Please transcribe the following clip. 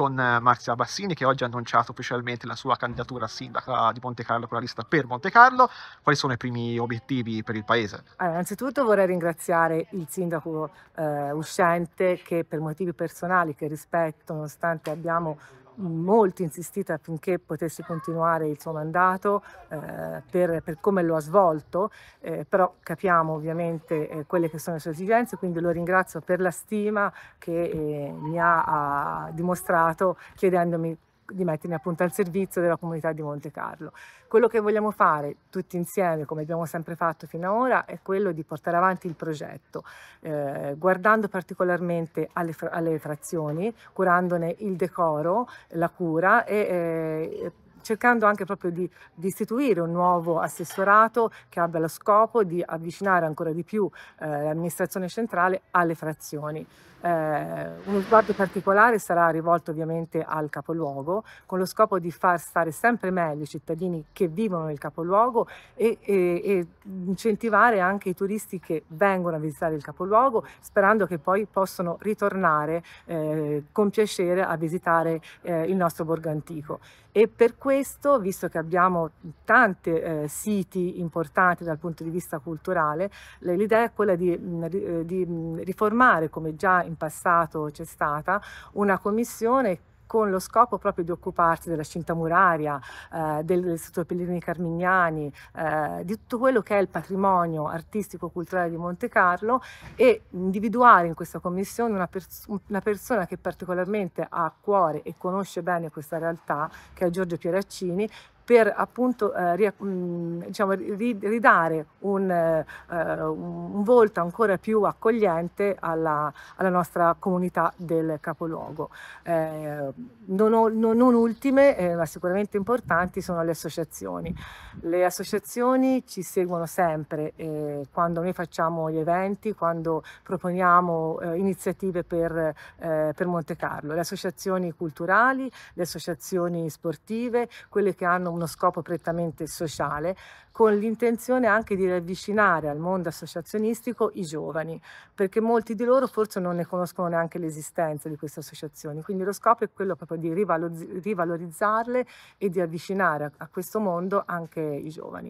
con eh, Marzia Bassini che oggi ha annunciato ufficialmente la sua candidatura a sindaca di Monte Carlo con la lista per Monte Carlo. Quali sono i primi obiettivi per il paese? Allora, innanzitutto vorrei ringraziare il sindaco eh, uscente che per motivi personali che rispetto, nonostante abbiamo molto insistito affinché potesse continuare il suo mandato eh, per, per, come lo ha svolto, eh, però capiamo ovviamente eh, quelle che sono le sue esigenze, quindi lo ringrazio per la stima che eh, mi ha, ha dimostrato chiedendomi di metterne appunto al servizio della comunità di Monte Carlo. Quello che vogliamo fare tutti insieme, come abbiamo sempre fatto fino ad ora, è quello di portare avanti il progetto, eh, guardando particolarmente alle, fra alle, frazioni, curandone il decoro, la cura e eh, cercando anche proprio di, di, istituire un nuovo assessorato che abbia lo scopo di avvicinare ancora di più eh, l'amministrazione centrale alle frazioni. Eh, uno sguardo particolare sarà rivolto ovviamente al capoluogo con lo scopo di far stare sempre meglio i cittadini che vivono nel capoluogo e, e, e incentivare anche i turisti che vengono a visitare il capoluogo sperando che poi possano ritornare eh, con piacere a visitare eh, il nostro borgo antico. E per questo questo, visto che abbiamo tanti eh, siti importanti dal punto di vista culturale, l'idea è quella di, mm, eh, di mm, riformare, come già in passato c'è stata, una commissione con lo scopo proprio di occuparsi della cinta muraria, eh, del, del Istituto Pellegrini Carmignani, eh, di tutto quello che è il patrimonio artistico-culturale di Monte Carlo e individuare in questa commissione una, pers una persona che particolarmente ha a cuore e conosce bene questa realtà, che è Giorgio Pieraccini, per appunto eh, mm, diciamo, ri, mh, diciamo, ri, ridare un, eh, eh, un, volto ancora più accogliente alla, alla nostra comunità del capoluogo. Eh, non, ho, non, non, ultime, eh, ma sicuramente importanti, sono le associazioni. Le associazioni ci seguono sempre quando noi facciamo gli eventi, quando proponiamo iniziative per, per Monte Carlo, le associazioni culturali, le associazioni sportive, quelle che hanno un uno scopo prettamente sociale, con l'intenzione anche di riavvicinare al mondo associazionistico i giovani, perché molti di loro forse non ne conoscono neanche l'esistenza di queste associazioni. Quindi lo scopo è quello proprio di rivalorizzarle e di avvicinare a questo mondo anche i giovani.